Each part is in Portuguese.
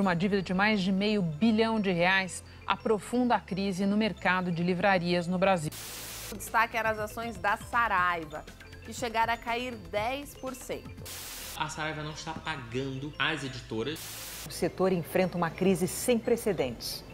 Uma dívida de mais de meio bilhão de reais aprofunda a crise no mercado de livrarias no Brasil. O destaque era as ações da Saraiva, que chegaram a cair 10%. A Saraiva não está pagando as editoras. O setor enfrenta uma crise sem precedentes.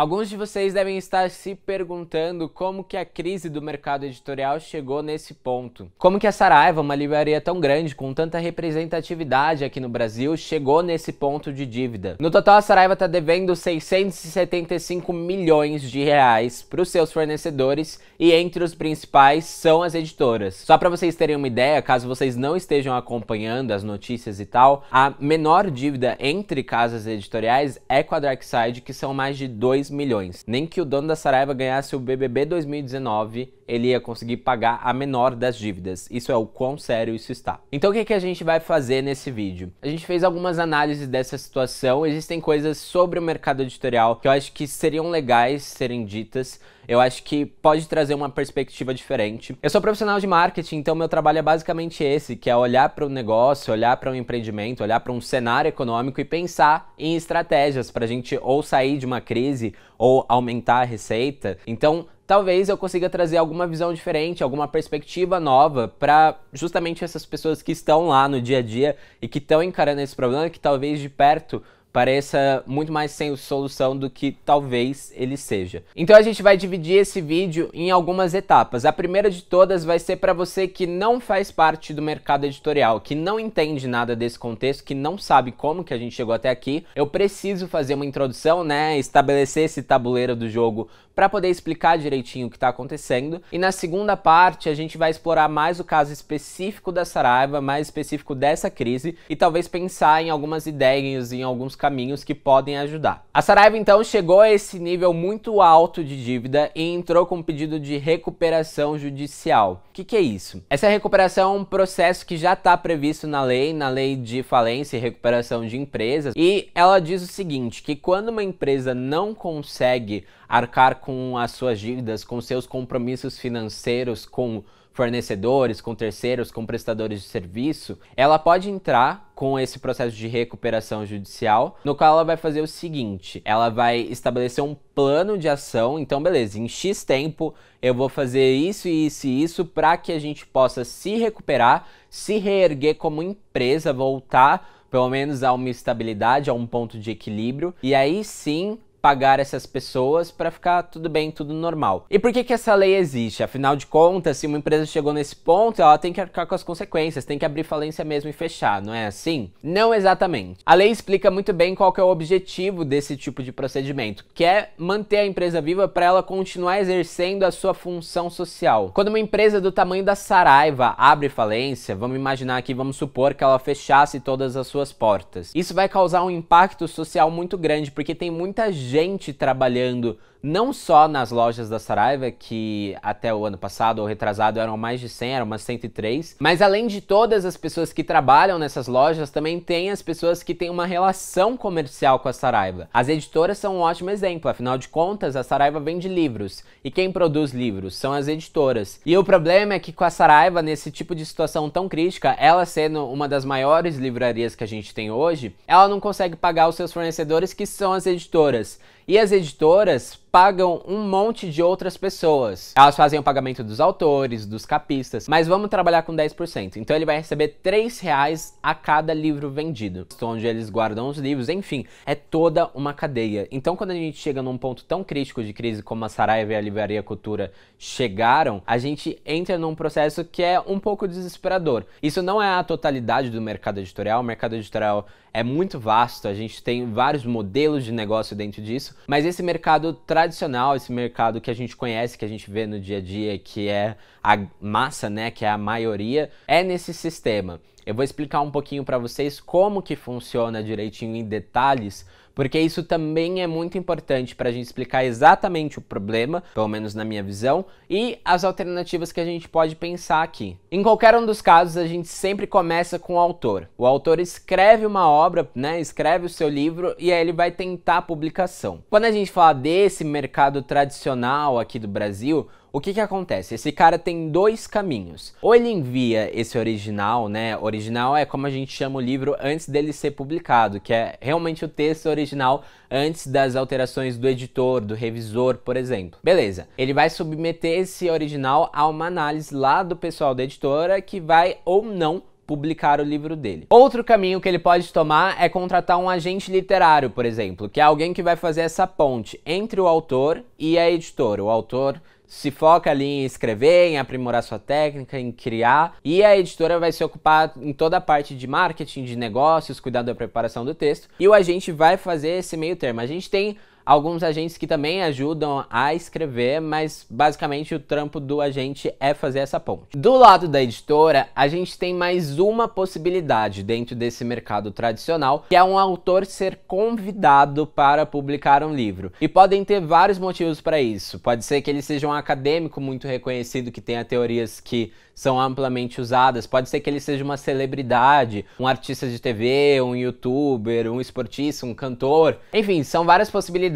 Alguns de vocês devem estar se perguntando como que a crise do mercado editorial chegou nesse ponto. Como que a Saraiva, uma livraria tão grande, com tanta representatividade aqui no Brasil, chegou nesse ponto de dívida? No total, a Saraiva está devendo 675 milhões de reais para os seus fornecedores e entre os principais são as editoras. Só para vocês terem uma ideia, caso vocês não estejam acompanhando as notícias e tal, a menor dívida entre casas editoriais é com a Darkside, que são mais de 2 milhões. Nem que o dono da Saraiva ganhasse o BBB 2019, ele ia conseguir pagar a menor das dívidas. Isso é o quão sério isso está. Então o que, que a gente vai fazer nesse vídeo? A gente fez algumas análises dessa situação, existem coisas sobre o mercado editorial que eu acho que seriam legais serem ditas, eu acho que pode trazer uma perspectiva diferente. Eu sou profissional de marketing, então meu trabalho é basicamente esse, que é olhar para o negócio, olhar para o um empreendimento, olhar para um cenário econômico e pensar em estratégias para a gente ou sair de uma crise ou aumentar a receita. Então, talvez eu consiga trazer alguma visão diferente, alguma perspectiva nova para justamente essas pessoas que estão lá no dia a dia e que estão encarando esse problema, que talvez de perto pareça muito mais sem solução do que talvez ele seja. Então a gente vai dividir esse vídeo em algumas etapas. A primeira de todas vai ser para você que não faz parte do mercado editorial, que não entende nada desse contexto, que não sabe como que a gente chegou até aqui. Eu preciso fazer uma introdução, né, estabelecer esse tabuleiro do jogo para poder explicar direitinho o que está acontecendo. E na segunda parte a gente vai explorar mais o caso específico da Saraiva, mais específico dessa crise e talvez pensar em algumas ideias, em alguns caminhos que podem ajudar. A Saraiva então chegou a esse nível muito alto de dívida e entrou com um pedido de recuperação judicial. O que, que é isso? Essa recuperação é um processo que já está previsto na lei, na lei de falência e recuperação de empresas, e ela diz o seguinte, que quando uma empresa não consegue arcar com as suas dívidas, com seus compromissos financeiros, com fornecedores, com terceiros, com prestadores de serviço, ela pode entrar com esse processo de recuperação judicial, no qual ela vai fazer o seguinte: ela vai estabelecer um plano de ação. Então, beleza, em X tempo eu vou fazer isso, isso e isso para que a gente possa se recuperar, se reerguer como empresa, voltar pelo menos a uma estabilidade, a um ponto de equilíbrio, e aí sim pagar essas pessoas para ficar tudo bem, tudo normal. E por que, que essa lei existe? Afinal de contas, se uma empresa chegou nesse ponto, ela tem que arcar com as consequências, tem que abrir falência mesmo e fechar, não é assim? Não exatamente. A lei explica muito bem qual é o objetivo desse tipo de procedimento, que é manter a empresa viva para ela continuar exercendo a sua função social. Quando uma empresa do tamanho da Saraiva abre falência, vamos imaginar aqui, vamos supor que ela fechasse todas as suas portas. Isso vai causar um impacto social muito grande, porque tem muita gente gente trabalhando não só nas lojas da Saraiva, que até o ano passado ou retrasado eram mais de 100, eram umas 103, mas além de todas as pessoas que trabalham nessas lojas, também tem as pessoas que têm uma relação comercial com a Saraiva. As editoras são um ótimo exemplo, afinal de contas, a Saraiva vende livros, e quem produz livros são as editoras. E o problema é que com a Saraiva, nesse tipo de situação tão crítica, ela sendo uma das maiores livrarias que a gente tem hoje, ela não consegue pagar os seus fornecedores, que são as editoras. E as editoras pagam um monte de outras pessoas. Elas fazem o pagamento dos autores, dos capistas, mas vamos trabalhar com 10%. Então ele vai receber 3 reais a cada livro vendido. Onde eles guardam os livros, enfim, é toda uma cadeia. Então quando a gente chega num ponto tão crítico de crise como a Saraiva e a Livraria Cultura chegaram, a gente entra num processo que é um pouco desesperador. Isso não é a totalidade do mercado editorial, o mercado editorial é muito vasto, a gente tem vários modelos de negócio dentro disso, isso. Mas esse mercado tradicional, esse mercado que a gente conhece, que a gente vê no dia a dia, que é a massa, né, que é a maioria, é nesse sistema. Eu vou explicar um pouquinho para vocês como que funciona direitinho em detalhes porque isso também é muito importante para a gente explicar exatamente o problema, pelo menos na minha visão, e as alternativas que a gente pode pensar aqui. Em qualquer um dos casos, a gente sempre começa com o autor. O autor escreve uma obra, né, escreve o seu livro e aí ele vai tentar a publicação. Quando a gente fala desse mercado tradicional aqui do Brasil, o que que acontece? Esse cara tem dois caminhos. Ou ele envia esse original, né? Original é como a gente chama o livro antes dele ser publicado, que é realmente o texto original antes das alterações do editor, do revisor, por exemplo. Beleza. Ele vai submeter esse original a uma análise lá do pessoal da editora que vai ou não publicar o livro dele. Outro caminho que ele pode tomar é contratar um agente literário, por exemplo, que é alguém que vai fazer essa ponte entre o autor e a editora. O autor se foca ali em escrever, em aprimorar sua técnica, em criar, e a editora vai se ocupar em toda a parte de marketing, de negócios, cuidar da preparação do texto, e o agente vai fazer esse meio termo. A gente tem alguns agentes que também ajudam a escrever, mas basicamente o trampo do agente é fazer essa ponte. Do lado da editora, a gente tem mais uma possibilidade dentro desse mercado tradicional, que é um autor ser convidado para publicar um livro. E podem ter vários motivos para isso. Pode ser que ele seja um acadêmico muito reconhecido que tenha teorias que são amplamente usadas, pode ser que ele seja uma celebridade, um artista de TV, um youtuber, um esportista, um cantor. Enfim, são várias possibilidades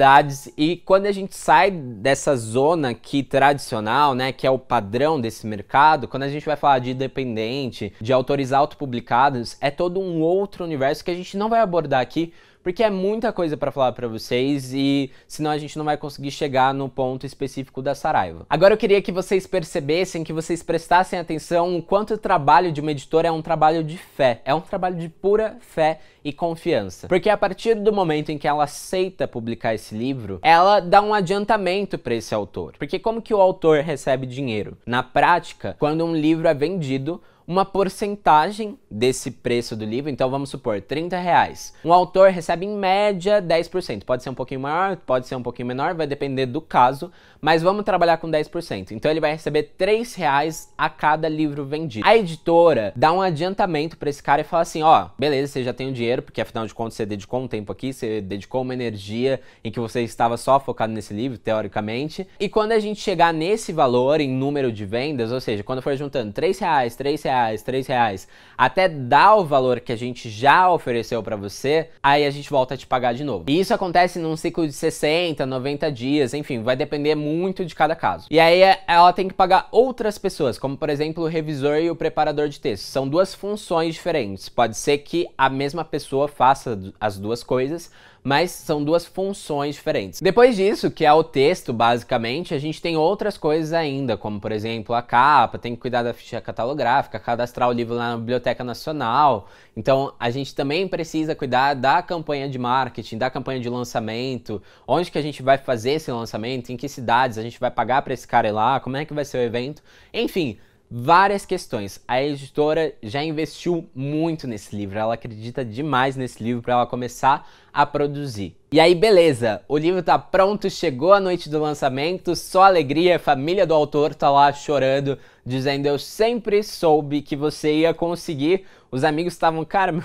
e quando a gente sai dessa zona que tradicional, né, que é o padrão desse mercado, quando a gente vai falar de independente, de autores autopublicados, é todo um outro universo que a gente não vai abordar aqui porque é muita coisa para falar para vocês e senão a gente não vai conseguir chegar no ponto específico da Saraiva. Agora eu queria que vocês percebessem, que vocês prestassem atenção o quanto o trabalho de uma editora é um trabalho de fé, é um trabalho de pura fé e confiança. Porque a partir do momento em que ela aceita publicar esse livro, ela dá um adiantamento para esse autor. Porque como que o autor recebe dinheiro? Na prática, quando um livro é vendido, uma porcentagem desse preço do livro. Então vamos supor, 30 reais. Um autor recebe em média 10%. Pode ser um pouquinho maior, pode ser um pouquinho menor, vai depender do caso, mas vamos trabalhar com 10%. Então ele vai receber 3 reais a cada livro vendido. A editora dá um adiantamento para esse cara e fala assim: ó, oh, beleza, você já tem o dinheiro, porque afinal de contas você dedicou um tempo aqui, você dedicou uma energia em que você estava só focado nesse livro, teoricamente. E quando a gente chegar nesse valor em número de vendas, ou seja, quando for juntando 3 reais, 3 reais, reais, reais, até dar o valor que a gente já ofereceu para você, aí a gente volta a te pagar de novo. E isso acontece num ciclo de 60, 90 dias, enfim, vai depender muito de cada caso. E aí é, ela tem que pagar outras pessoas, como por exemplo o revisor e o preparador de texto. São duas funções diferentes. Pode ser que a mesma pessoa faça as duas coisas, mas são duas funções diferentes. Depois disso, que é o texto, basicamente, a gente tem outras coisas ainda, como por exemplo a capa, tem que cuidar da ficha catalográfica, cadastrar o livro na Biblioteca Nacional. Então a gente também precisa cuidar da campanha de marketing, da campanha de lançamento, onde que a gente vai fazer esse lançamento, em que cidades a gente vai pagar para esse cara ir lá, como é que vai ser o evento. Enfim, várias questões. A editora já investiu muito nesse livro, ela acredita demais nesse livro para ela começar a produzir. E aí, beleza, o livro tá pronto, chegou a noite do lançamento, só alegria, a família do autor tá lá chorando, dizendo: Eu sempre soube que você ia conseguir. Os amigos estavam, cara, meu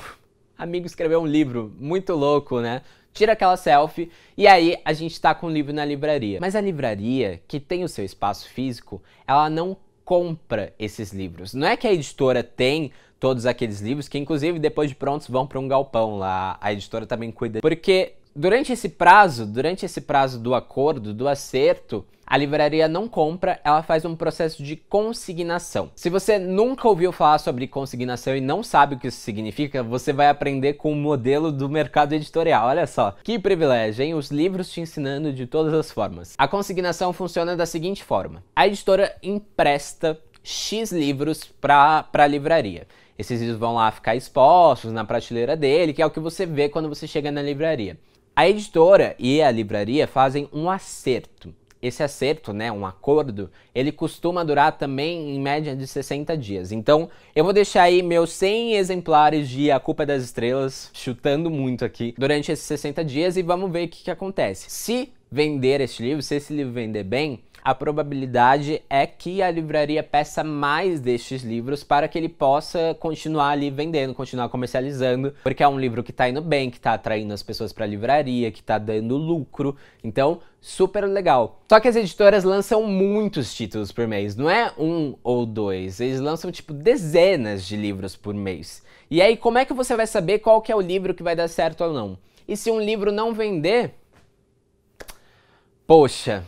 amigo escreveu um livro, muito louco, né? tira aquela selfie e aí a gente tá com o livro na livraria. Mas a livraria, que tem o seu espaço físico, ela não compra esses livros. Não é que a editora tem todos aqueles livros que, inclusive, depois de prontos vão para um galpão lá. A editora também cuida. Porque Durante esse prazo, durante esse prazo do acordo, do acerto, a livraria não compra, ela faz um processo de consignação. Se você nunca ouviu falar sobre consignação e não sabe o que isso significa, você vai aprender com o modelo do mercado editorial. Olha só, que privilégio, hein? Os livros te ensinando de todas as formas. A consignação funciona da seguinte forma: a editora empresta X livros para a livraria. Esses livros vão lá ficar expostos na prateleira dele, que é o que você vê quando você chega na livraria. A editora e a livraria fazem um acerto. Esse acerto, né, um acordo, ele costuma durar também em média de 60 dias. Então, eu vou deixar aí meus 100 exemplares de A Culpa é das Estrelas, chutando muito aqui, durante esses 60 dias e vamos ver o que, que acontece. Se vender este livro, se esse livro vender bem, a probabilidade é que a livraria peça mais destes livros para que ele possa continuar ali vendendo, continuar comercializando, porque é um livro que está indo bem, que está atraindo as pessoas para a livraria, que está dando lucro. Então, super legal. Só que as editoras lançam muitos títulos por mês, não é um ou dois, eles lançam tipo dezenas de livros por mês. E aí, como é que você vai saber qual que é o livro que vai dar certo ou não? E se um livro não vender, poxa,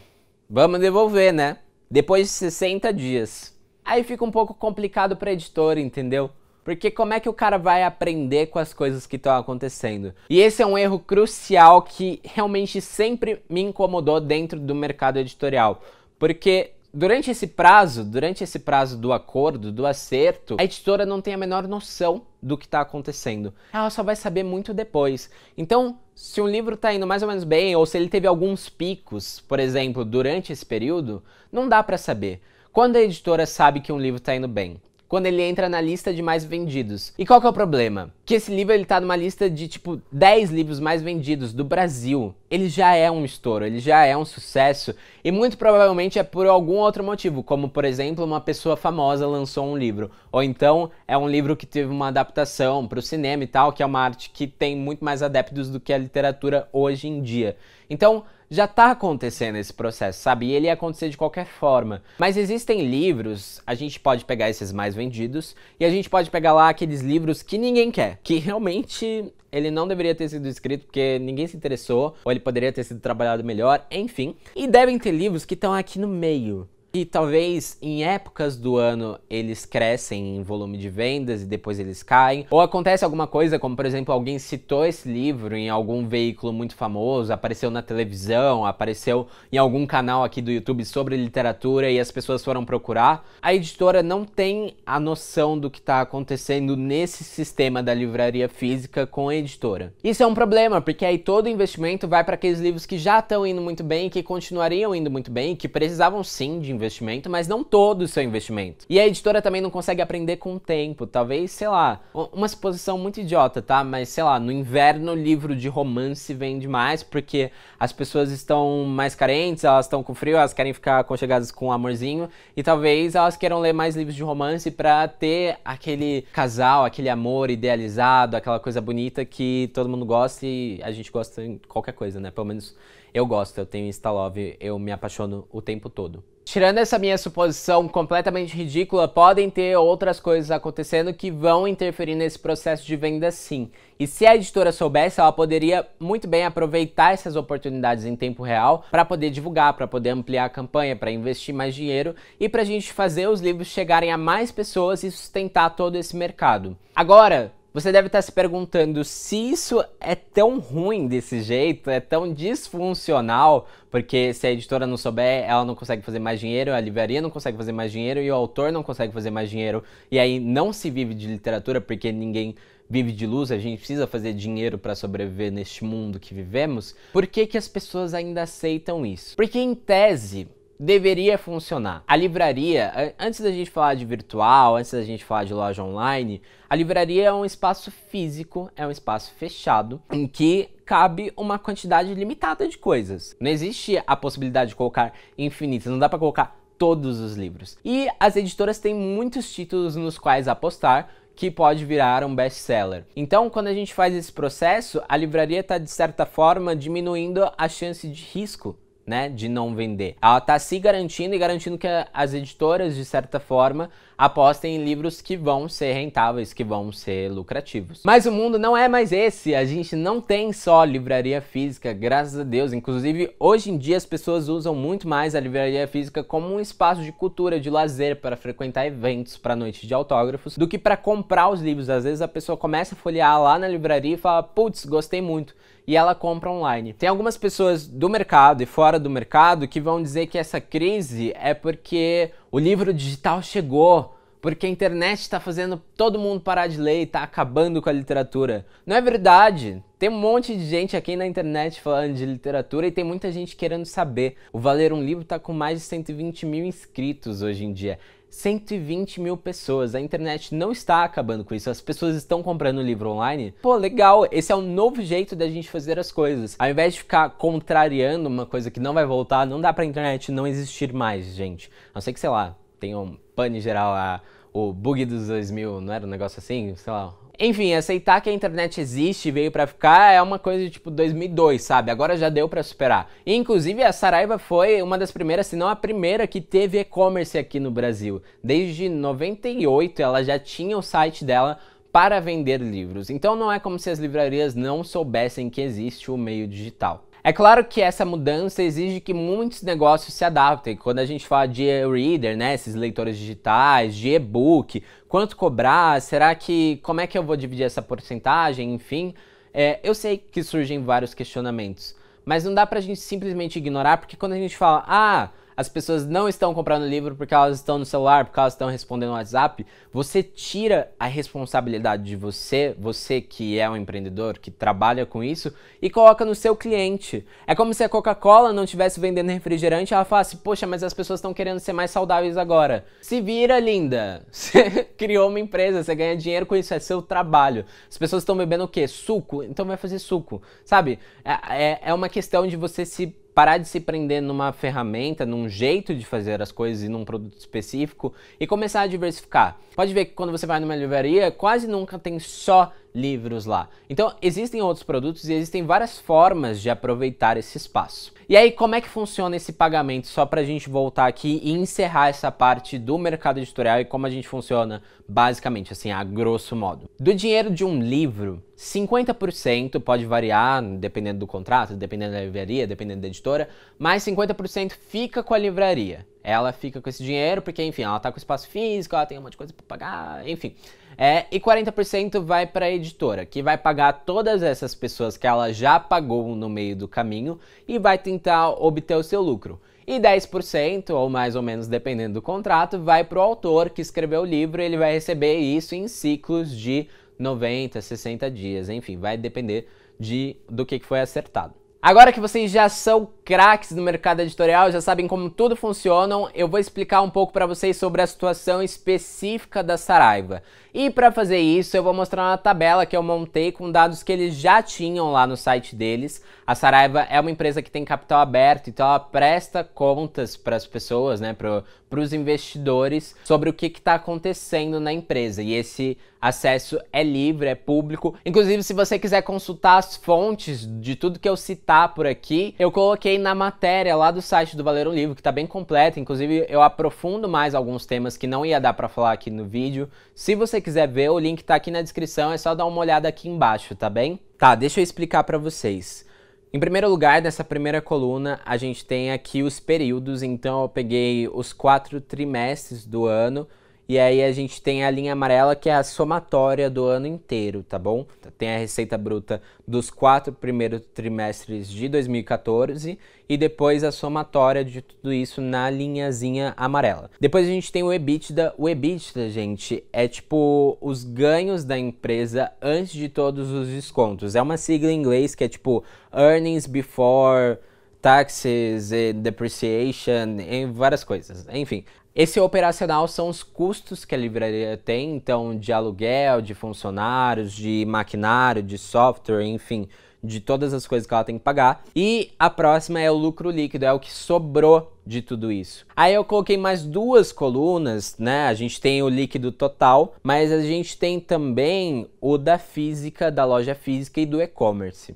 Vamos devolver, né? Depois de 60 dias. Aí fica um pouco complicado para editor, entendeu? Porque como é que o cara vai aprender com as coisas que estão acontecendo? E esse é um erro crucial que realmente sempre me incomodou dentro do mercado editorial. Porque durante esse prazo, durante esse prazo do acordo, do acerto, a editora não tem a menor noção do que está acontecendo. Ela só vai saber muito depois. Então, se um livro está indo mais ou menos bem, ou se ele teve alguns picos, por exemplo, durante esse período, não dá para saber. Quando a editora sabe que um livro está indo bem? quando ele entra na lista de mais vendidos. E qual que é o problema? Que esse livro ele tá numa lista de tipo 10 livros mais vendidos do Brasil. Ele já é um estouro, ele já é um sucesso e muito provavelmente é por algum outro motivo, como por exemplo, uma pessoa famosa lançou um livro, ou então é um livro que teve uma adaptação para o cinema e tal, que é uma arte que tem muito mais adeptos do que a literatura hoje em dia. Então, já está acontecendo esse processo, sabe? E ele ia acontecer de qualquer forma. Mas existem livros, a gente pode pegar esses mais vendidos e a gente pode pegar lá aqueles livros que ninguém quer, que realmente ele não deveria ter sido escrito porque ninguém se interessou, ou ele poderia ter sido trabalhado melhor, enfim. E devem ter livros que estão aqui no meio, e talvez em épocas do ano eles crescem em volume de vendas e depois eles caem. Ou acontece alguma coisa, como por exemplo, alguém citou esse livro em algum veículo muito famoso, apareceu na televisão, apareceu em algum canal aqui do YouTube sobre literatura e as pessoas foram procurar. A editora não tem a noção do que está acontecendo nesse sistema da livraria física com a editora. Isso é um problema, porque aí todo investimento vai para aqueles livros que já estão indo muito bem, que continuariam indo muito bem, que precisavam sim de investimento, mas não todo o seu investimento. E a editora também não consegue aprender com o tempo. Talvez, sei lá, uma suposição muito idiota, tá? Mas sei lá, no inverno livro de romance vende mais porque as pessoas estão mais carentes, elas estão com frio, elas querem ficar aconchegadas com um amorzinho e talvez elas queiram ler mais livros de romance para ter aquele casal, aquele amor idealizado, aquela coisa bonita que todo mundo gosta e a gente gosta em qualquer coisa, né? Pelo menos eu gosto, eu tenho insta love. eu me apaixono o tempo todo. Tirando essa minha suposição completamente ridícula, podem ter outras coisas acontecendo que vão interferir nesse processo de venda sim. E se a editora soubesse, ela poderia muito bem aproveitar essas oportunidades em tempo real para poder divulgar, para poder ampliar a campanha, para investir mais dinheiro e para a gente fazer os livros chegarem a mais pessoas e sustentar todo esse mercado. Agora, você deve estar se perguntando se isso é tão ruim desse jeito, é tão disfuncional, porque se a editora não souber, ela não consegue fazer mais dinheiro, a livraria não consegue fazer mais dinheiro e o autor não consegue fazer mais dinheiro, e aí não se vive de literatura porque ninguém vive de luz, a gente precisa fazer dinheiro para sobreviver neste mundo que vivemos. Por que que as pessoas ainda aceitam isso? Porque em tese, deveria funcionar. A livraria, antes da gente falar de virtual, antes da gente falar de loja online, a livraria é um espaço físico, é um espaço fechado em que cabe uma quantidade limitada de coisas. Não existe a possibilidade de colocar infinitas, não dá para colocar todos os livros. E as editoras têm muitos títulos nos quais apostar, que pode virar um best-seller. Então, quando a gente faz esse processo, a livraria está, de certa forma, diminuindo a chance de risco né, de não vender. Ela está se garantindo e garantindo que as editoras, de certa forma, apostem em livros que vão ser rentáveis, que vão ser lucrativos. Mas o mundo não é mais esse, a gente não tem só livraria física, graças a Deus. Inclusive, hoje em dia as pessoas usam muito mais a livraria física como um espaço de cultura, de lazer, para frequentar eventos, para noites de autógrafos, do que para comprar os livros. Às vezes a pessoa começa a folhear lá na livraria e fala, putz, gostei muito e ela compra online. Tem algumas pessoas do mercado e fora do mercado que vão dizer que essa crise é porque o livro digital chegou, porque a internet está fazendo todo mundo parar de ler e está acabando com a literatura. Não é verdade? Tem um monte de gente aqui na internet falando de literatura e tem muita gente querendo saber. O Valer um Livro está com mais de 120 mil inscritos hoje em dia. 120 mil pessoas. A internet não está acabando com isso. As pessoas estão comprando livro online. Pô, legal. Esse é um novo jeito da gente fazer as coisas. Ao invés de ficar contrariando uma coisa que não vai voltar, não dá pra internet não existir mais, gente. A não ser que, sei lá, tem um pane geral, a, o bug dos 2000, não era um negócio assim? Sei lá. Enfim, aceitar que a internet existe e veio para ficar é uma coisa de tipo 2002, sabe? Agora já deu para superar. E, inclusive a Saraiva foi uma das primeiras, se não a primeira que teve e-commerce aqui no Brasil. Desde 98 ela já tinha o site dela para vender livros. Então não é como se as livrarias não soubessem que existe o meio digital. É claro que essa mudança exige que muitos negócios se adaptem. Quando a gente fala de e-reader, né, esses leitores digitais, de e-book, quanto cobrar, será que como é que eu vou dividir essa porcentagem, enfim, é, eu sei que surgem vários questionamentos, mas não dá pra gente simplesmente ignorar, porque quando a gente fala, ah, as pessoas não estão comprando livro porque elas estão no celular, porque elas estão respondendo no WhatsApp, você tira a responsabilidade de você, você que é um empreendedor, que trabalha com isso, e coloca no seu cliente. É como se a Coca-Cola não estivesse vendendo refrigerante e ela falasse, poxa, mas as pessoas estão querendo ser mais saudáveis agora. Se vira, linda! Você criou uma empresa, você ganha dinheiro com isso, é seu trabalho. As pessoas estão bebendo o quê? Suco? Então vai fazer suco, sabe? É, é, é uma questão de você se parar de se prender numa ferramenta, num jeito de fazer as coisas e num produto específico e começar a diversificar. Pode ver que quando você vai numa livraria, quase nunca tem só livros lá. Então, existem outros produtos e existem várias formas de aproveitar esse espaço. E aí, como é que funciona esse pagamento? Só para a gente voltar aqui e encerrar essa parte do mercado editorial e como a gente funciona, basicamente, assim, a grosso modo. Do dinheiro de um livro, 50% pode variar, dependendo do contrato, dependendo da livraria, dependendo da editora, mas 50% fica com a livraria. Ela fica com esse dinheiro porque, enfim, ela está com espaço físico, ela tem um monte de coisa para pagar, enfim. É, e 40% vai para a editora, que vai pagar todas essas pessoas que ela já pagou no meio do caminho e vai tentar obter o seu lucro. E 10%, ou mais ou menos dependendo do contrato, vai para o autor que escreveu o livro, ele vai receber isso em ciclos de 90, 60 dias, enfim, vai depender de, do que foi acertado. Agora que vocês já são craques do mercado editorial, já sabem como tudo funciona. Eu vou explicar um pouco para vocês sobre a situação específica da Saraiva. E para fazer isso, eu vou mostrar uma tabela que eu montei com dados que eles já tinham lá no site deles. A Saraiva é uma empresa que tem capital aberto, então ela presta contas para as pessoas, né, para os investidores sobre o que está acontecendo na empresa. E esse acesso é livre, é público. Inclusive, se você quiser consultar as fontes de tudo que eu citar por aqui, eu coloquei na matéria lá do site do um Livro, que está bem completa, inclusive eu aprofundo mais alguns temas que não ia dar para falar aqui no vídeo. Se você quiser ver, o link está aqui na descrição, é só dar uma olhada aqui embaixo, tá bem? Tá, deixa eu explicar para vocês. Em primeiro lugar, nessa primeira coluna, a gente tem aqui os períodos, então eu peguei os quatro trimestres do ano, e aí a gente tem a linha amarela que é a somatória do ano inteiro, tá bom? Tem a receita bruta dos quatro primeiros trimestres de 2014 e depois a somatória de tudo isso na linhazinha amarela. Depois a gente tem o EBITDA. O EBITDA, gente, é tipo os ganhos da empresa antes de todos os descontos. É uma sigla em inglês que é tipo earnings before taxes, depreciation, várias coisas. Enfim, esse operacional são os custos que a livraria tem, então de aluguel, de funcionários, de maquinário, de software, enfim, de todas as coisas que ela tem que pagar. E a próxima é o lucro líquido, é o que sobrou de tudo isso. Aí eu coloquei mais duas colunas, né? A gente tem o líquido total, mas a gente tem também o da física, da loja física e do e-commerce.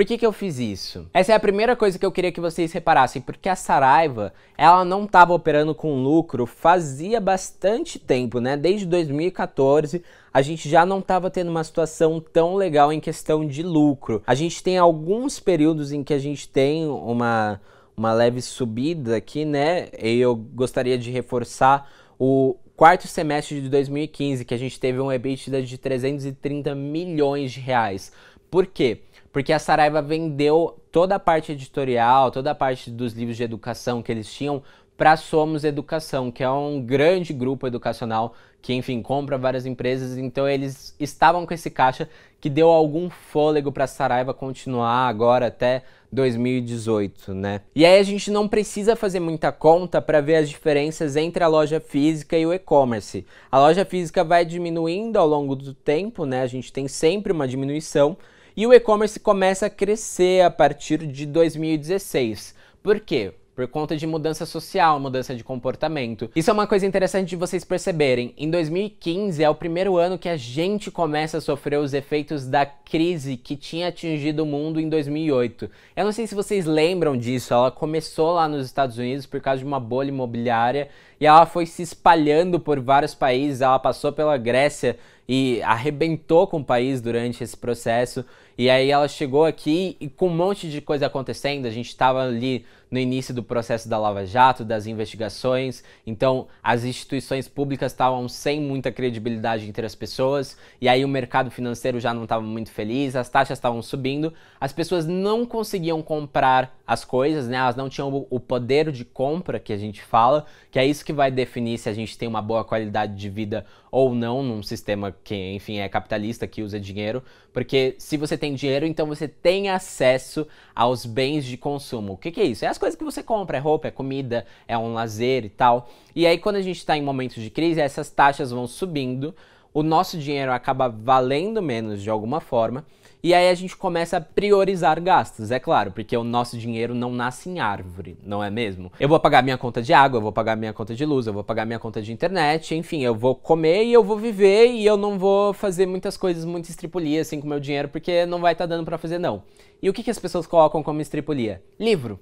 Por que, que eu fiz isso? Essa é a primeira coisa que eu queria que vocês reparassem, porque a Saraiva, ela não estava operando com lucro fazia bastante tempo, né? Desde 2014, a gente já não estava tendo uma situação tão legal em questão de lucro. A gente tem alguns períodos em que a gente tem uma, uma leve subida aqui, né? E eu gostaria de reforçar o quarto semestre de 2015, que a gente teve um EBITDA de 330 milhões de reais. Por quê? Porque a Saraiva vendeu toda a parte editorial, toda a parte dos livros de educação que eles tinham para Somos Educação, que é um grande grupo educacional que, enfim, compra várias empresas. Então, eles estavam com esse caixa que deu algum fôlego para a Saraiva continuar agora até 2018, né? E aí a gente não precisa fazer muita conta para ver as diferenças entre a loja física e o e-commerce. A loja física vai diminuindo ao longo do tempo, né? A gente tem sempre uma diminuição. E o e-commerce começa a crescer a partir de 2016. Por quê? por conta de mudança social, mudança de comportamento. Isso é uma coisa interessante de vocês perceberem. Em 2015 é o primeiro ano que a gente começa a sofrer os efeitos da crise que tinha atingido o mundo em 2008. Eu não sei se vocês lembram disso, ela começou lá nos Estados Unidos por causa de uma bolha imobiliária e ela foi se espalhando por vários países, ela passou pela Grécia e arrebentou com o país durante esse processo. E aí ela chegou aqui e com um monte de coisa acontecendo, a gente estava ali no início do processo da Lava Jato, das investigações. Então, as instituições públicas estavam sem muita credibilidade entre as pessoas, e aí o mercado financeiro já não estava muito feliz, as taxas estavam subindo, as pessoas não conseguiam comprar as coisas, né? Elas não tinham o poder de compra que a gente fala, que é isso que vai definir se a gente tem uma boa qualidade de vida ou não num sistema que, enfim, é capitalista que usa dinheiro, porque se você tem dinheiro, então você tem acesso aos bens de consumo. O que, que é isso? É as coisas que você compra, é roupa, é comida, é um lazer e tal. E aí, quando a gente está em momentos de crise, essas taxas vão subindo, o nosso dinheiro acaba valendo menos de alguma forma, e aí a gente começa a priorizar gastos, é claro, porque o nosso dinheiro não nasce em árvore, não é mesmo? Eu vou pagar minha conta de água, eu vou pagar minha conta de luz, eu vou pagar minha conta de internet, enfim, eu vou comer e eu vou viver e eu não vou fazer muitas coisas muito estripulia assim com o meu dinheiro, porque não vai estar tá dando para fazer não. E o que, que as pessoas colocam como estripulia? Livro.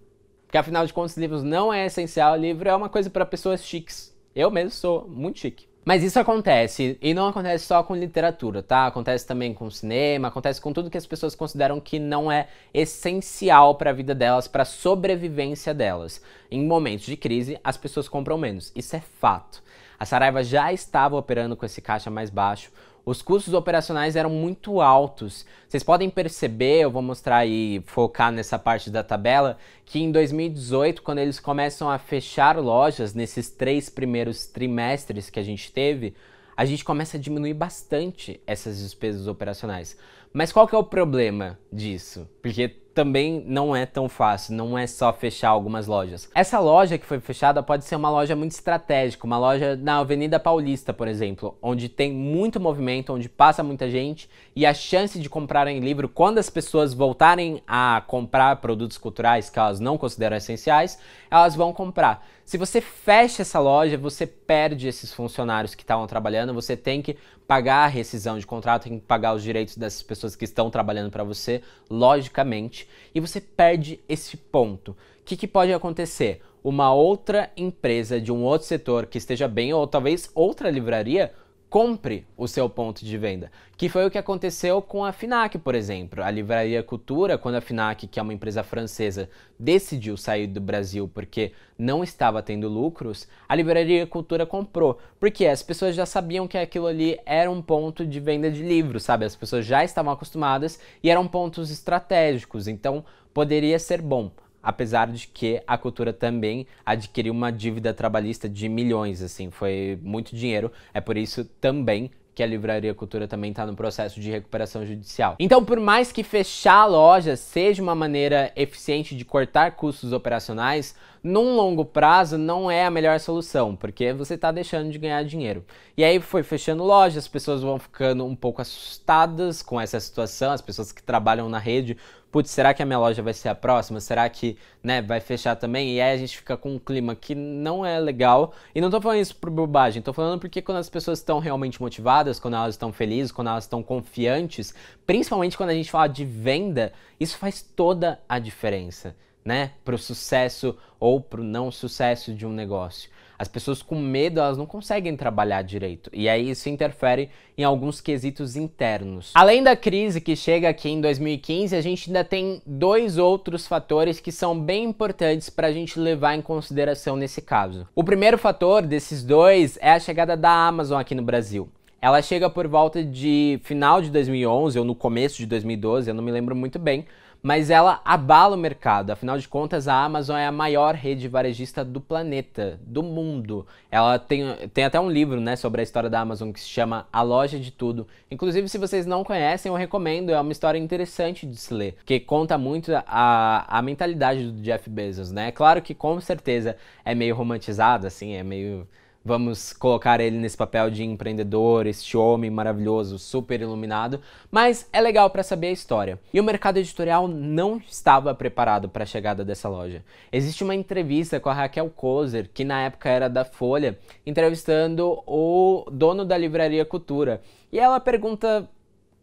Porque afinal de contas, livros não é essencial, livro é uma coisa para pessoas chiques. Eu mesmo sou muito chique. Mas isso acontece, e não acontece só com literatura, tá? Acontece também com cinema, acontece com tudo que as pessoas consideram que não é essencial para a vida delas, para a sobrevivência delas. Em momentos de crise, as pessoas compram menos. Isso é fato. A Saraiva já estava operando com esse caixa mais baixo, os custos operacionais eram muito altos. Vocês podem perceber, eu vou mostrar e focar nessa parte da tabela, que em 2018, quando eles começam a fechar lojas, nesses três primeiros trimestres que a gente teve, a gente começa a diminuir bastante essas despesas operacionais. Mas qual que é o problema disso? Porque também não é tão fácil, não é só fechar algumas lojas. Essa loja que foi fechada pode ser uma loja muito estratégica, uma loja na Avenida Paulista, por exemplo, onde tem muito movimento, onde passa muita gente e a chance de comprarem livro quando as pessoas voltarem a comprar produtos culturais que elas não consideram essenciais, elas vão comprar. Se você fecha essa loja, você perde esses funcionários que estavam trabalhando, você tem que pagar a rescisão de contrato, tem que pagar os direitos dessas pessoas que estão trabalhando para você, logicamente, e você perde esse ponto. O que, que pode acontecer? Uma outra empresa de um outro setor que esteja bem, ou talvez outra livraria, compre o seu ponto de venda, que foi o que aconteceu com a Fnac, por exemplo. A Livraria Cultura, quando a Fnac, que é uma empresa francesa, decidiu sair do Brasil porque não estava tendo lucros, a Livraria Cultura comprou, porque as pessoas já sabiam que aquilo ali era um ponto de venda de livros, sabe? As pessoas já estavam acostumadas e eram pontos estratégicos, então poderia ser bom apesar de que a cultura também adquiriu uma dívida trabalhista de milhões, assim, foi muito dinheiro. É por isso também que a Livraria Cultura também está no processo de recuperação judicial. Então, por mais que fechar a loja seja uma maneira eficiente de cortar custos operacionais, num longo prazo não é a melhor solução, porque você está deixando de ganhar dinheiro. E aí foi fechando lojas, as pessoas vão ficando um pouco assustadas com essa situação, as pessoas que trabalham na rede putz, será que a minha loja vai ser a próxima? Será que, né, vai fechar também? E aí a gente fica com um clima que não é legal. E não tô falando isso por bobagem, tô falando porque quando as pessoas estão realmente motivadas, quando elas estão felizes, quando elas estão confiantes, principalmente quando a gente fala de venda, isso faz toda a diferença, né, pro sucesso ou pro não sucesso de um negócio. As pessoas com medo, elas não conseguem trabalhar direito. E aí isso interfere em alguns quesitos internos. Além da crise que chega aqui em 2015, a gente ainda tem dois outros fatores que são bem importantes para a gente levar em consideração nesse caso. O primeiro fator desses dois é a chegada da Amazon aqui no Brasil. Ela chega por volta de final de 2011 ou no começo de 2012, eu não me lembro muito bem mas ela abala o mercado. Afinal de contas, a Amazon é a maior rede varejista do planeta, do mundo. Ela tem, tem até um livro né, sobre a história da Amazon que se chama A Loja de Tudo. Inclusive, se vocês não conhecem, eu recomendo. É uma história interessante de se ler, que conta muito a, a mentalidade do Jeff Bezos. Né? Claro que, com certeza, é meio romantizado, assim, é meio vamos colocar ele nesse papel de empreendedor, este homem maravilhoso, super iluminado, mas é legal para saber a história. E o mercado editorial não estava preparado para a chegada dessa loja. Existe uma entrevista com a Raquel Kozer, que na época era da Folha, entrevistando o dono da livraria Cultura. E ela pergunta: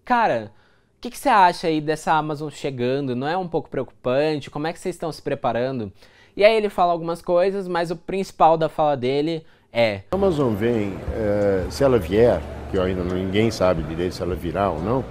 "Cara, o que, que você acha aí dessa Amazon chegando? Não é um pouco preocupante? Como é que vocês estão se preparando?" E aí ele fala algumas coisas, mas o principal da fala dele é. A Amazon vem, é, se ela vier, que ainda ninguém sabe direito se ela virá ou não,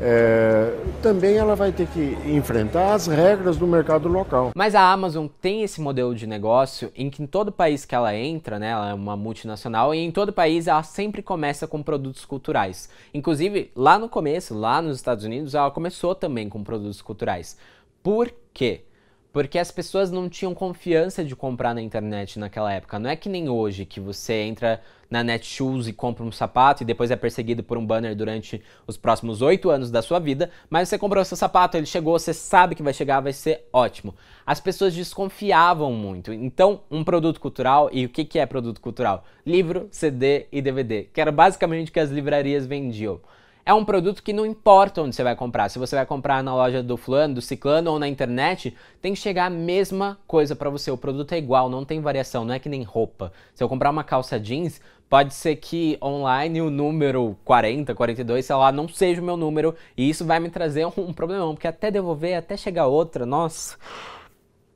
é, também ela vai ter que enfrentar as regras do mercado local. Mas a Amazon tem esse modelo de negócio em que em todo país que ela entra, né, ela é uma multinacional, e em todo país ela sempre começa com produtos culturais. Inclusive, lá no começo, lá nos Estados Unidos, ela começou também com produtos culturais. Por quê? porque as pessoas não tinham confiança de comprar na internet naquela época. Não é que nem hoje, que você entra na Netshoes e compra um sapato e depois é perseguido por um banner durante os próximos oito anos da sua vida, mas você comprou seu sapato, ele chegou, você sabe que vai chegar, vai ser ótimo. As pessoas desconfiavam muito. Então, um produto cultural, e o que, que é produto cultural? Livro, CD e DVD, que era basicamente o que as livrarias vendiam é um produto que não importa onde você vai comprar. Se você vai comprar na loja do fulano, do ciclano ou na internet, tem que chegar a mesma coisa para você. O produto é igual, não tem variação, não é que nem roupa. Se eu comprar uma calça jeans, pode ser que online o número 40, 42, sei lá, não seja o meu número e isso vai me trazer um problemão, porque até devolver, até chegar outra, nossa,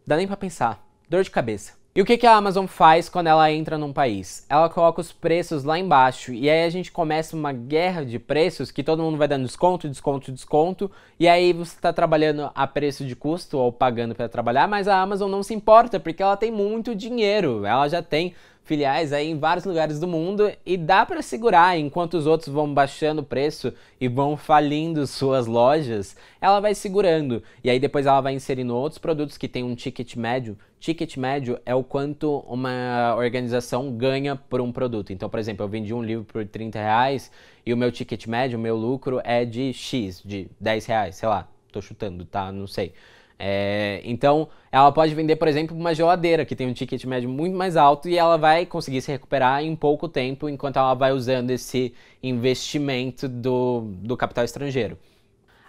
dá nem para pensar. Dor de cabeça. E o que, a Amazon faz quando ela entra num país? Ela coloca os preços lá embaixo e aí a gente começa uma guerra de preços que todo mundo vai dando desconto, desconto, desconto e aí você está trabalhando a preço de custo ou pagando para trabalhar, mas a Amazon não se importa porque ela tem muito dinheiro, ela já tem filiais aí em vários lugares do mundo e dá para segurar enquanto os outros vão baixando o preço e vão falindo suas lojas, ela vai segurando e aí depois ela vai inserindo outros produtos que tem um ticket médio. Ticket médio é o quanto uma organização ganha por um produto. Então, por exemplo, eu vendi um livro por 30 reais e o meu ticket médio, o meu lucro é de X, de 10 reais, sei lá, tô chutando, tá? Não sei. É, então, ela pode vender, por exemplo, uma geladeira que tem um ticket médio muito mais alto e ela vai conseguir se recuperar em pouco tempo enquanto ela vai usando esse investimento do, do capital estrangeiro.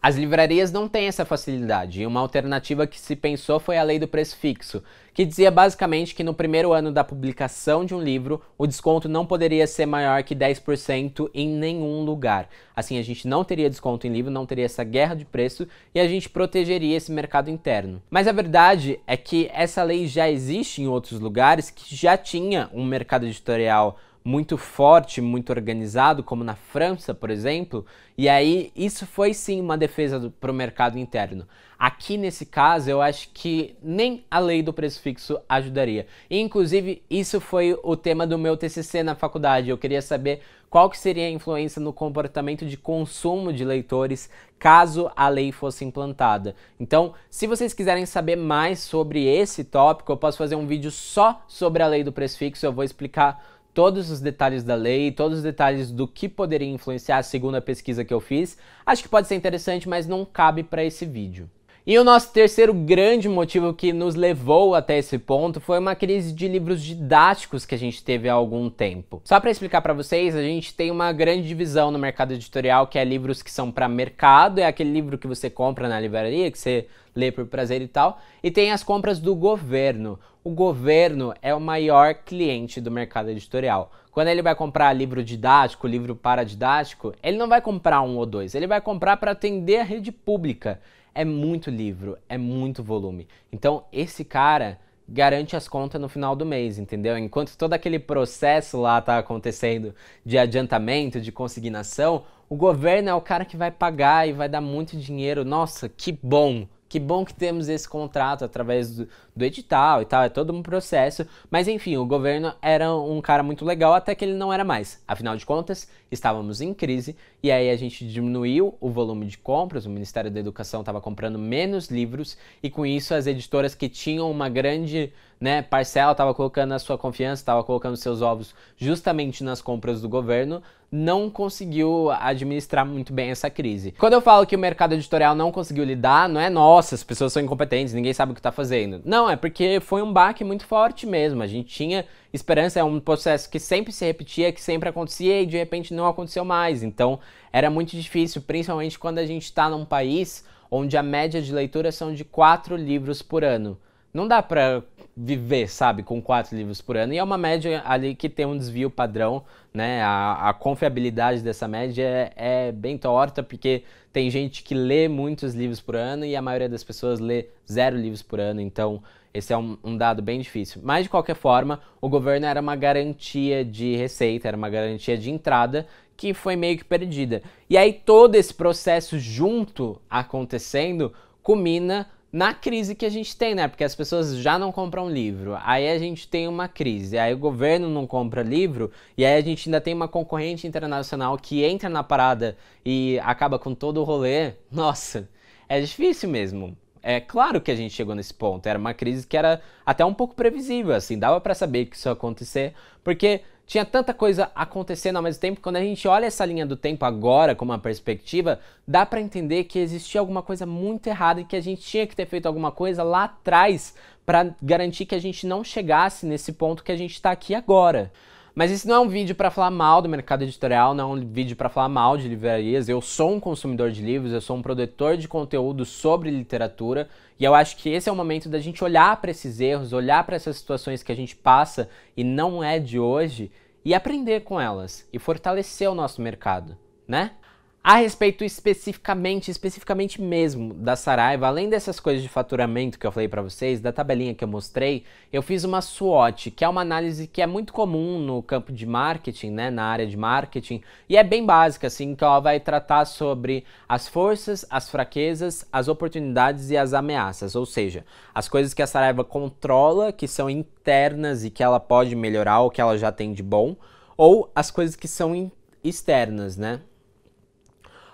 As livrarias não têm essa facilidade e uma alternativa que se pensou foi a lei do preço fixo, que dizia basicamente que no primeiro ano da publicação de um livro, o desconto não poderia ser maior que 10% em nenhum lugar. Assim, a gente não teria desconto em livro, não teria essa guerra de preço e a gente protegeria esse mercado interno. Mas a verdade é que essa lei já existe em outros lugares que já tinha um mercado editorial muito forte, muito organizado, como na França, por exemplo, e aí isso foi sim uma defesa para o mercado interno. Aqui nesse caso, eu acho que nem a lei do preço fixo ajudaria. inclusive, isso foi o tema do meu TCC na faculdade. Eu queria saber qual que seria a influência no comportamento de consumo de leitores caso a lei fosse implantada. Então, se vocês quiserem saber mais sobre esse tópico, eu posso fazer um vídeo só sobre a lei do preço fixo, eu vou explicar todos os detalhes da lei, todos os detalhes do que poderia influenciar segundo a pesquisa que eu fiz. Acho que pode ser interessante, mas não cabe para esse vídeo. E o nosso terceiro grande motivo que nos levou até esse ponto foi uma crise de livros didáticos que a gente teve há algum tempo. Só para explicar para vocês, a gente tem uma grande divisão no mercado editorial que é livros que são para mercado, é aquele livro que você compra na livraria, que você lê por prazer e tal, e tem as compras do governo. O governo é o maior cliente do mercado editorial. Quando ele vai comprar livro didático, livro paradidático, ele não vai comprar um ou dois, ele vai comprar para atender a rede pública é muito livro, é muito volume. Então, esse cara garante as contas no final do mês, entendeu? Enquanto todo aquele processo lá tá acontecendo de adiantamento, de consignação, o governo é o cara que vai pagar e vai dar muito dinheiro. Nossa, que bom! Que bom que temos esse contrato através do, do, edital e tal, é todo um processo. Mas enfim, o governo era um cara muito legal até que ele não era mais. Afinal de contas, estávamos em crise e aí a gente diminuiu o volume de compras, o Ministério da Educação estava comprando menos livros e com isso as editoras que tinham uma grande né, parcela estava colocando a sua confiança, estava colocando seus ovos justamente nas compras do governo, não conseguiu administrar muito bem essa crise. Quando eu falo que o mercado editorial não conseguiu lidar, não é nossa, as pessoas são incompetentes, ninguém sabe o que está fazendo. Não, é porque foi um baque muito forte mesmo. A gente tinha esperança, é um processo que sempre se repetia, que sempre acontecia e de repente não aconteceu mais. Então era muito difícil, principalmente quando a gente está num país onde a média de leitura são de quatro livros por ano não dá para viver, sabe, com quatro livros por ano. E é uma média ali que tem um desvio padrão, né? A, a confiabilidade dessa média é, é, bem torta, porque tem gente que lê muitos livros por ano e a maioria das pessoas lê zero livros por ano. Então, esse é um, um dado bem difícil. Mas, de qualquer forma, o governo era uma garantia de receita, era uma garantia de entrada que foi meio que perdida. E aí, todo esse processo junto acontecendo culmina na crise que a gente tem, né? Porque as pessoas já não compram livro, aí a gente tem uma crise, aí o governo não compra livro, e aí a gente ainda tem uma concorrente internacional que entra na parada e acaba com todo o rolê. Nossa, é difícil mesmo. É claro que a gente chegou nesse ponto. Era uma crise que era até um pouco previsível, assim, dava para saber que isso ia acontecer, porque tinha tanta coisa acontecendo ao mesmo tempo. Quando a gente olha essa linha do tempo agora com uma perspectiva, dá para entender que existia alguma coisa muito errada e que a gente tinha que ter feito alguma coisa lá atrás para garantir que a gente não chegasse nesse ponto que a gente está aqui agora. Mas esse não é um vídeo para falar mal do mercado editorial, não é um vídeo para falar mal de livrarias. Eu sou um consumidor de livros, eu sou um produtor de conteúdo sobre literatura, e eu acho que esse é o momento da gente olhar para esses erros, olhar para essas situações que a gente passa e não é de hoje e aprender com elas e fortalecer o nosso mercado, né? A respeito especificamente, especificamente mesmo da Saraiva, além dessas coisas de faturamento que eu falei para vocês, da tabelinha que eu mostrei, eu fiz uma SWOT, que é uma análise que é muito comum no campo de marketing, né, na área de marketing, e é bem básica, assim, que ela vai tratar sobre as forças, as fraquezas, as oportunidades e as ameaças, ou seja, as coisas que a Saraiva controla, que são internas e que ela pode melhorar ou que ela já tem de bom, ou as coisas que são externas, né?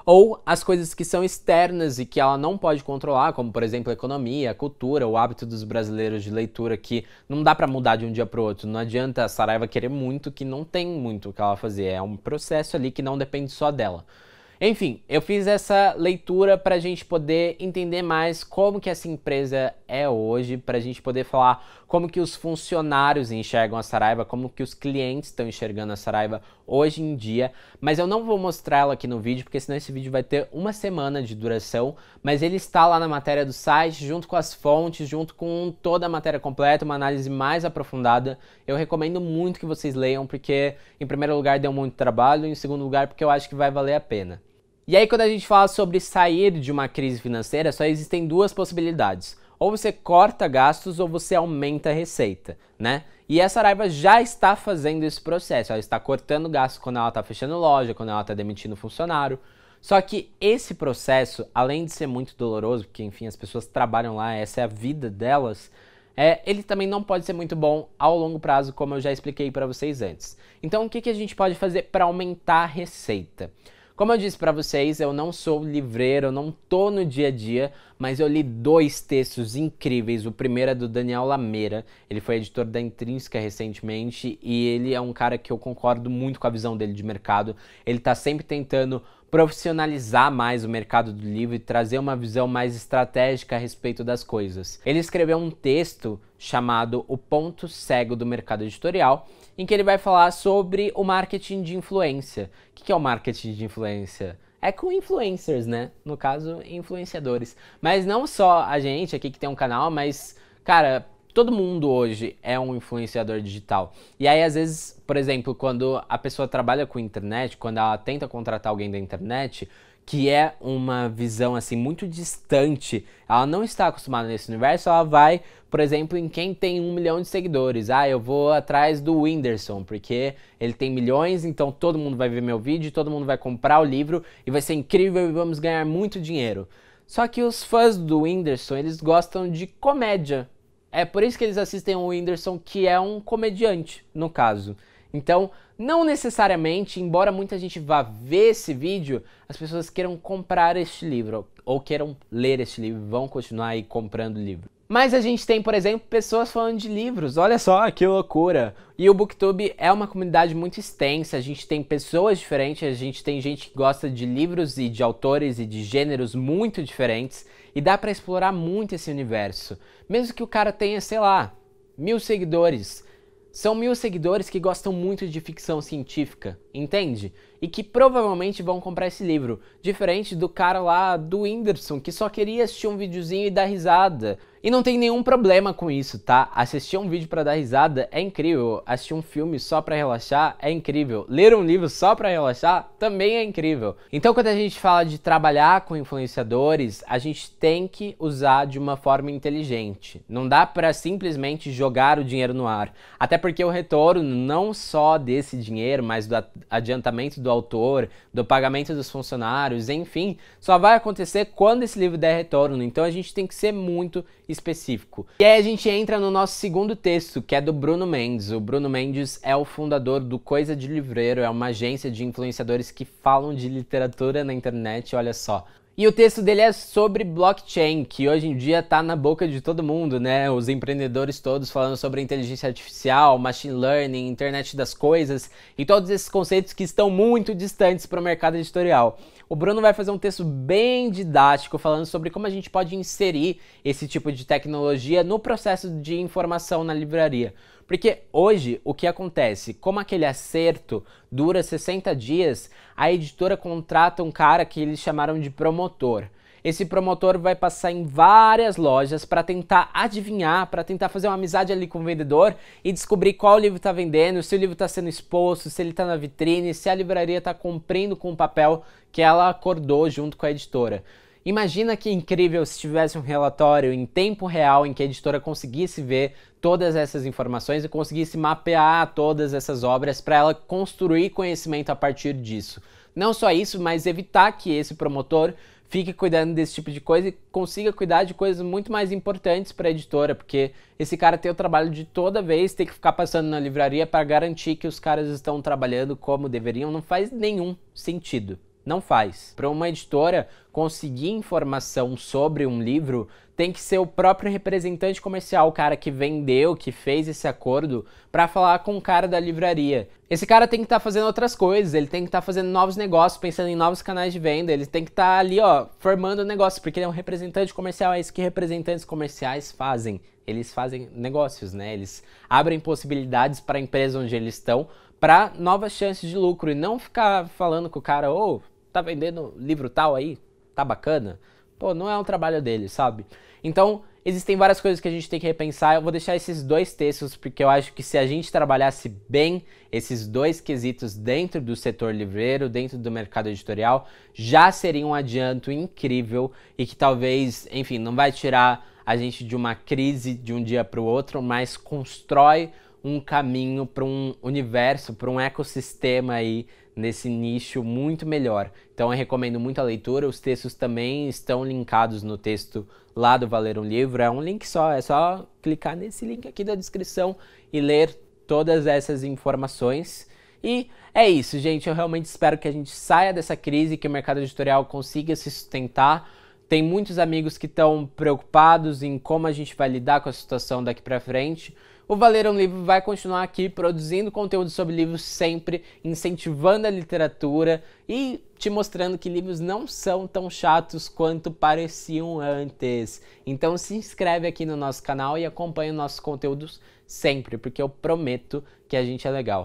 ou as coisas que são externas e que ela não pode controlar, como por exemplo a economia, a cultura, o hábito dos brasileiros de leitura que não dá para mudar de um dia para outro. Não adianta a Saraiva querer muito que não tem muito o que ela fazer. É um processo ali que não depende só dela. Enfim, eu fiz essa leitura para a gente poder entender mais como que essa empresa é hoje, para a gente poder falar como que os funcionários enxergam a Saraiva, como que os clientes estão enxergando a Saraiva hoje em dia, mas eu não vou mostrar ela aqui no vídeo, porque senão esse vídeo vai ter uma semana de duração, mas ele está lá na matéria do site, junto com as fontes, junto com toda a matéria completa, uma análise mais aprofundada. Eu recomendo muito que vocês leiam, porque em primeiro lugar deu muito trabalho, e em segundo lugar porque eu acho que vai valer a pena. E aí quando a gente fala sobre sair de uma crise financeira, só existem duas possibilidades ou você corta gastos ou você aumenta a receita, né? E a Saraiva já está fazendo esse processo, ela está cortando gastos quando ela está fechando loja, quando ela está demitindo funcionário. Só que esse processo, além de ser muito doloroso, porque enfim, as pessoas trabalham lá, essa é a vida delas, é, ele também não pode ser muito bom ao longo prazo, como eu já expliquei para vocês antes. Então, o que, que a gente pode fazer para aumentar a receita? Como eu disse para vocês, eu não sou livreiro, não tô no dia a dia, mas eu li dois textos incríveis. O primeiro é do Daniel Lameira, ele foi editor da Intrínseca recentemente e ele é um cara que eu concordo muito com a visão dele de mercado. Ele tá sempre tentando profissionalizar mais o mercado do livro e trazer uma visão mais estratégica a respeito das coisas. Ele escreveu um texto chamado O Ponto Cego do Mercado Editorial em que ele vai falar sobre o marketing de influência. O que é o marketing de influência? é com influencers, né? No caso, influenciadores. Mas não só a gente aqui que tem um canal, mas, cara, todo mundo hoje é um influenciador digital. E aí, às vezes, por exemplo, quando a pessoa trabalha com internet, quando ela tenta contratar alguém da internet, que é uma visão assim muito distante. Ela não está acostumada nesse universo, ela vai, por exemplo, em quem tem um milhão de seguidores. Ah, eu vou atrás do Whindersson, porque ele tem milhões, então todo mundo vai ver meu vídeo, todo mundo vai comprar o livro e vai ser incrível e vamos ganhar muito dinheiro. Só que os fãs do Whindersson, eles gostam de comédia. É por isso que eles assistem o Whindersson, que é um comediante, no caso. Então, não necessariamente, embora muita gente vá ver esse vídeo, as pessoas queiram comprar este livro ou queiram ler este livro, vão continuar aí comprando o livro. Mas a gente tem, por exemplo, pessoas falando de livros. Olha só que loucura! E o Booktube é uma comunidade muito extensa. A gente tem pessoas diferentes, a gente tem gente que gosta de livros e de autores e de gêneros muito diferentes. E dá para explorar muito esse universo. Mesmo que o cara tenha, sei lá, mil seguidores, são mil seguidores que gostam muito de ficção científica, entende? E que provavelmente vão comprar esse livro, diferente do cara lá do Whindersson que só queria assistir um videozinho e dar risada. E não tem nenhum problema com isso, tá? Assistir um vídeo para dar risada é incrível, assistir um filme só para relaxar é incrível, ler um livro só para relaxar também é incrível. Então, quando a gente fala de trabalhar com influenciadores, a gente tem que usar de uma forma inteligente. Não dá para simplesmente jogar o dinheiro no ar, até porque o retorno não só desse dinheiro, mas do adiantamento do autor, do pagamento dos funcionários, enfim, só vai acontecer quando esse livro der retorno. Então, a gente tem que ser muito específico. E aí a gente entra no nosso segundo texto, que é do Bruno Mendes. O Bruno Mendes é o fundador do Coisa de Livreiro, é uma agência de influenciadores que falam de literatura na internet, olha só. E o texto dele é sobre blockchain, que hoje em dia está na boca de todo mundo, né? Os empreendedores todos falando sobre inteligência artificial, machine learning, internet das coisas e todos esses conceitos que estão muito distantes para o mercado editorial. O Bruno vai fazer um texto bem didático falando sobre como a gente pode inserir esse tipo de tecnologia no processo de informação na livraria. Porque hoje o que acontece? Como aquele acerto dura 60 dias, a editora contrata um cara que eles chamaram de promotor. Esse promotor vai passar em várias lojas para tentar adivinhar, para tentar fazer uma amizade ali com o vendedor e descobrir qual livro está vendendo, se o livro está sendo exposto, se ele está na vitrine, se a livraria está cumprindo com o papel que ela acordou junto com a editora. Imagina que incrível se tivesse um relatório em tempo real em que a editora conseguisse ver todas essas informações e conseguisse mapear todas essas obras para ela construir conhecimento a partir disso. Não só isso, mas evitar que esse promotor fique cuidando desse tipo de coisa e consiga cuidar de coisas muito mais importantes para a editora, porque esse cara tem o trabalho de toda vez ter que ficar passando na livraria para garantir que os caras estão trabalhando como deveriam, não faz nenhum sentido. Não faz. Para uma editora conseguir informação sobre um livro, tem que ser o próprio representante comercial, o cara que vendeu, que fez esse acordo, para falar com o cara da livraria. Esse cara tem que estar tá fazendo outras coisas, ele tem que estar tá fazendo novos negócios, pensando em novos canais de venda, ele tem que estar tá ali, ó, formando negócio, porque ele é um representante comercial, é isso que representantes comerciais fazem. Eles fazem negócios, né? Eles abrem possibilidades para a empresa onde eles estão para novas chances de lucro e não ficar falando com o cara, ô, oh, tá vendendo livro tal aí? Tá bacana? Pô, não é um trabalho dele, sabe? Então, existem várias coisas que a gente tem que repensar. Eu vou deixar esses dois textos, porque eu acho que se a gente trabalhasse bem esses dois quesitos dentro do setor livreiro, dentro do mercado editorial, já seria um adianto incrível e que talvez, enfim, não vai tirar a gente de uma crise de um dia para o outro, mas constrói um caminho para um universo, para um ecossistema aí nesse nicho muito melhor. Então eu recomendo muito a leitura, os textos também estão linkados no texto lá do Valer um Livro, é um link só, é só clicar nesse link aqui da descrição e ler todas essas informações. E é isso, gente, eu realmente espero que a gente saia dessa crise, que o mercado editorial consiga se sustentar. Tem muitos amigos que estão preocupados em como a gente vai lidar com a situação daqui para frente. O Valer é um Livro vai continuar aqui produzindo conteúdo sobre livros sempre, incentivando a literatura e te mostrando que livros não são tão chatos quanto pareciam antes. Então se inscreve aqui no nosso canal e acompanha nossos conteúdos sempre, porque eu prometo que a gente é legal.